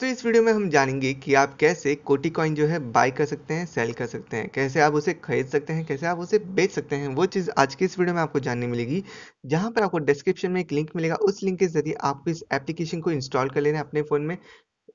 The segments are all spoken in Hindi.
तो इस वीडियो में हम जानेंगे कि आप कैसे कोटी कॉइन जो है बाय कर सकते हैं सेल कर सकते हैं कैसे आप उसे खरीद सकते हैं कैसे आप उसे बेच सकते हैं वो चीज़ आज की इस वीडियो में आपको जानने मिलेगी जहां पर आपको डिस्क्रिप्शन में एक लिंक मिलेगा उस लिंक के जरिए आप इस एप्लीकेशन को इंस्टॉल कर लेना है अपने फ़ोन में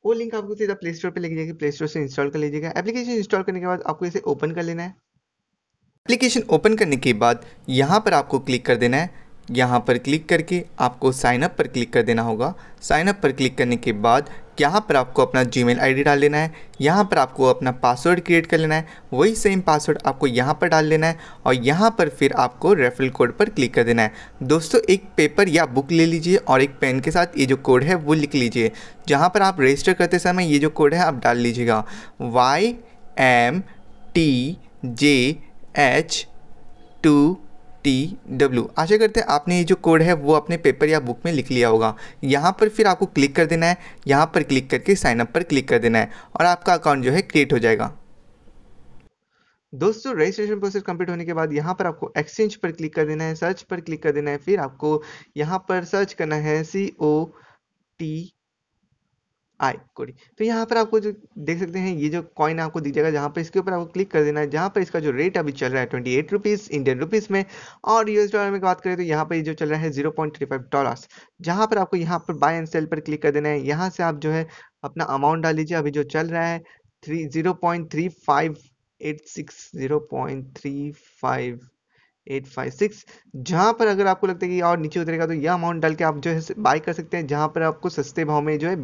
वो लिंक आपको सीधा प्ले स्टोर पर ले जाएगी प्ले स्टोर से इंस्टॉल कर लीजिएगा एप्लीकेशन इंस्टॉल करने के बाद आपको इसे ओपन कर लेना है एप्लीकेशन ओपन करने के बाद यहाँ पर आपको क्लिक कर देना है यहाँ पर क्लिक करके आपको साइनअप पर क्लिक कर देना होगा साइनअप पर क्लिक करने के बाद यहाँ पर आपको अपना जी मेल डाल लेना है यहाँ पर आपको अपना पासवर्ड क्रिएट कर लेना है वही सेम पासवर्ड आपको यहाँ पर डाल लेना है और यहाँ पर फिर आपको रेफरल कोड पर क्लिक कर देना है दोस्तों एक पेपर या बुक ले लीजिए और एक पेन के साथ ये जो कोड है वो लिख लीजिए जहाँ पर आप रजिस्टर करते समय ये जो कोड है आप डाल लीजिएगा Y M T J H two T W आशा करते हैं आपने ये जो कोड है वो अपने पेपर या बुक में लिख लिया होगा यहाँ पर फिर आपको क्लिक कर देना है यहाँ पर क्लिक करके साइनअप पर क्लिक कर देना है और आपका अकाउंट जो है क्रिएट हो जाएगा दोस्तों रजिस्ट्रेशन प्रोसेस कंप्लीट होने के बाद यहाँ पर आपको एक्सचेंज पर क्लिक कर देना है सर्च पर क्लिक कर देना है फिर आपको यहाँ पर सर्च करना है सी ओ टी आई कोडी तो यहाँ पर आपको जो देख सकते हैं ये जो कॉइन आपको दिख जाएगा जहाँ पर इसके ऊपर आपको क्लिक कर देना है जहाँ पर इसका जो रेट अभी चल रहा है twenty eight rupees Indian rupees में और यूएस डॉलर में बात करें तो यहाँ पर ये जो चल रहा है zero point three five dollars जहाँ पर आपको यहाँ पर बाय एंड सेल पर क्लिक कर देना है यहाँ से आप जो है अपना अमाउंट डाल लीजिए अभी जो चल रहा है three zero point three five eight six zero point three five eight five six जहाँ पर अगर आपको लगता है कि और नीचे उतरेगा तो यह अमाउंट डाल के आप जो है बाय कर सकते हैं जहां पर आपको सस्ते भाव में जो है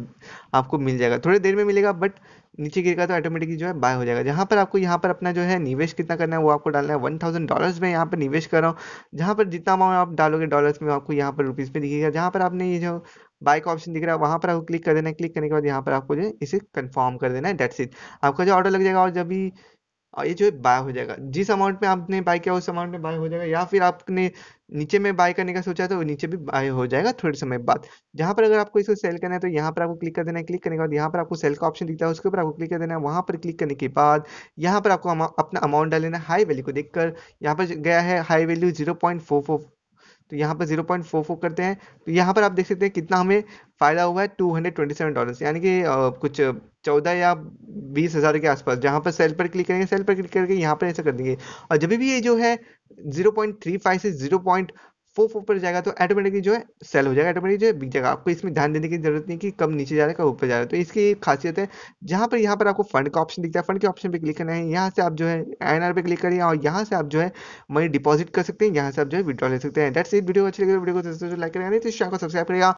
आपको मिल जाएगा थोड़ी देर में मिलेगा बट नीचे गिरेगा तो ऑटोमेटिकली जो है बाय हो जाएगा जहां पर आपको यहाँ पर अपना जो है निवेश कितना करना है वो आपको डालना है वन थाउजेंड डॉलर्स में यहाँ पर निवेश कर रहा हूँ जहां पर जितना अमाउंट आप डालोगे डॉलर्स में आपको यहाँ पर रुपीज़ में दिखेगा जहाँ पर आपने ये जो बाइक ऑप्शन दिख रहा है वहाँ पर आपको क्लिक कर देना है क्लिक करने के बाद यहाँ पर आपको जो है इसे कंफर्म कर देना है डेट सीट आपका जो ऑर्डर लग जाएगा और जब भी और ये जो है बाय हो जाएगा जिस अमाउंट में आपने बाय किया उस अमाउंट में बाय हो जाएगा या फिर आपने नीचे में बाय करने का सोचा तो नीचे भी बाय हो जाएगा थोड़े समय बाद जहाँ पर अगर आपको इसको सेल करना है तो यहाँ पर आपको क्लिक कर देना है क्लिक करने के बाद यहाँ पर आपको सेल का ऑप्शन दिखता है उसके ऊपर आपको क्लिक कर देना है वहाँ पर क्लिक करने के बाद यहाँ पर आपको अपना अमाउंट डालना है हाई वैल्यू को देखकर यहाँ पर गया है high value zero point four four तो यहाँ पर जीरो पॉइंट फोर फोर करते हैं तो यहाँ पर आप देख सकते हैं कितना हमें फ़ायदा हुआ है two hundred twenty seven dollars यानी कि कुछ चौदह या बीस हज़ार के आसपास जहाँ पर सेल पर क्लिक करेंगे सेल पर क्लिक करके यहाँ पर ऐसा कर देंगे और जब भी ये जो है जीरो पॉइंट थ्री फाइव से जीरो पॉइंट फोर फोर पर जाएगा तो ऑटोमेटिकली जो है सेल हो जाएगा ऑटोमेटिक जो है बिक जाएगा आपको इसमें ध्यान देने की जरूरत नहीं कि कब नीचे जा रहा है कब ऊपर जा रहा है तो इसकी खासियत है जहाँ पर यहाँ पर आपको फंड का ऑप्शन दिखता है फंड के ऑप्शन पे क्लिक करना है यहाँ से आप जो है एन पे क्लिक करिए और यहाँ से आप जो है मनी डिपॉजिट कर सकते हैं यहाँ से आप जो है विद्रॉ ले सकते हैं डेट्स इट वीडियो अच्छी लगे तो वीडियो को लाइक करेंगे तो शाह को सब्सक्राइब करेगा